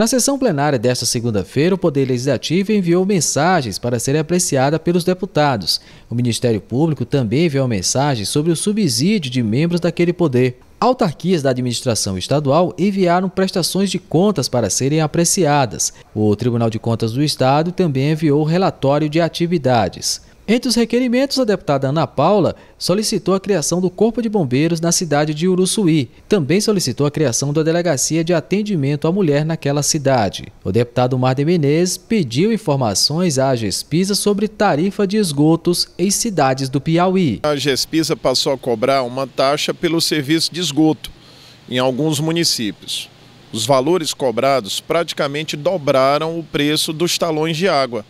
Na sessão plenária desta segunda-feira, o Poder Legislativo enviou mensagens para serem apreciadas pelos deputados. O Ministério Público também enviou mensagens sobre o subsídio de membros daquele poder. Autarquias da administração estadual enviaram prestações de contas para serem apreciadas. O Tribunal de Contas do Estado também enviou relatório de atividades. Entre os requerimentos, a deputada Ana Paula solicitou a criação do Corpo de Bombeiros na cidade de Uruçuí. Também solicitou a criação da Delegacia de Atendimento à Mulher naquela cidade. O deputado Mar de Menezes pediu informações à Gespisa sobre tarifa de esgotos em cidades do Piauí. A Gespisa passou a cobrar uma taxa pelo serviço de esgoto em alguns municípios. Os valores cobrados praticamente dobraram o preço dos talões de água.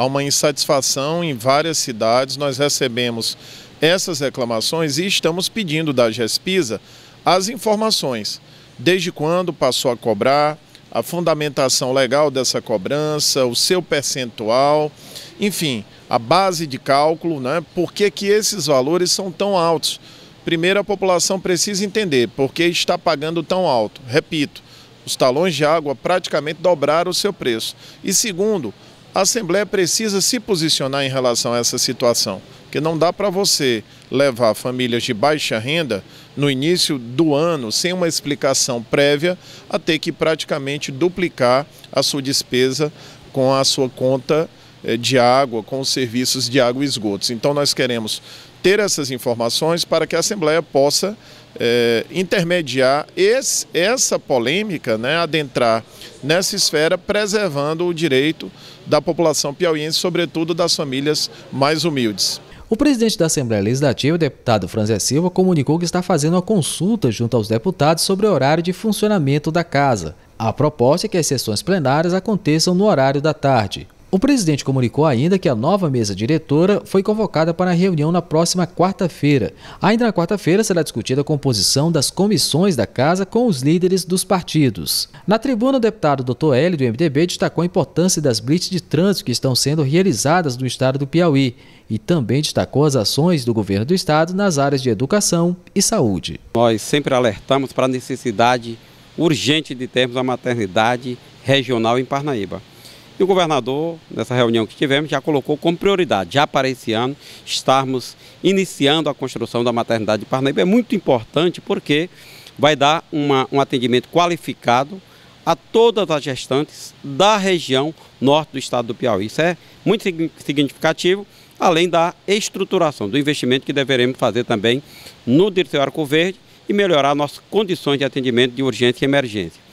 Há uma insatisfação em várias cidades, nós recebemos essas reclamações e estamos pedindo da GESPISA as informações. Desde quando passou a cobrar, a fundamentação legal dessa cobrança, o seu percentual, enfim, a base de cálculo, né? por que, que esses valores são tão altos. Primeiro, a população precisa entender por que está pagando tão alto. Repito, os talões de água praticamente dobraram o seu preço. E segundo, a Assembleia precisa se posicionar em relação a essa situação, porque não dá para você levar famílias de baixa renda no início do ano, sem uma explicação prévia, a ter que praticamente duplicar a sua despesa com a sua conta eh, de água, com os serviços de água e esgotos. Então nós queremos ter essas informações para que a Assembleia possa é, intermediar esse, essa polêmica, né, adentrar nessa esfera, preservando o direito da população piauiense, sobretudo das famílias mais humildes. O presidente da Assembleia Legislativa, deputado Franzé Silva, comunicou que está fazendo uma consulta junto aos deputados sobre o horário de funcionamento da casa. A proposta é que as sessões plenárias aconteçam no horário da tarde. O presidente comunicou ainda que a nova mesa diretora foi convocada para reunião na próxima quarta-feira. Ainda na quarta-feira será discutida a composição das comissões da casa com os líderes dos partidos. Na tribuna, o deputado Dr. L do MDB destacou a importância das blitz de trânsito que estão sendo realizadas no estado do Piauí e também destacou as ações do governo do estado nas áreas de educação e saúde. Nós sempre alertamos para a necessidade urgente de termos a maternidade regional em Parnaíba. E o governador, nessa reunião que tivemos, já colocou como prioridade, já para esse ano, estarmos iniciando a construção da maternidade de Parnaíba. É muito importante porque vai dar uma, um atendimento qualificado a todas as gestantes da região norte do estado do Piauí. Isso é muito significativo, além da estruturação, do investimento que deveremos fazer também no Dirceu Arco Verde e melhorar nossas condições de atendimento de urgência e emergência.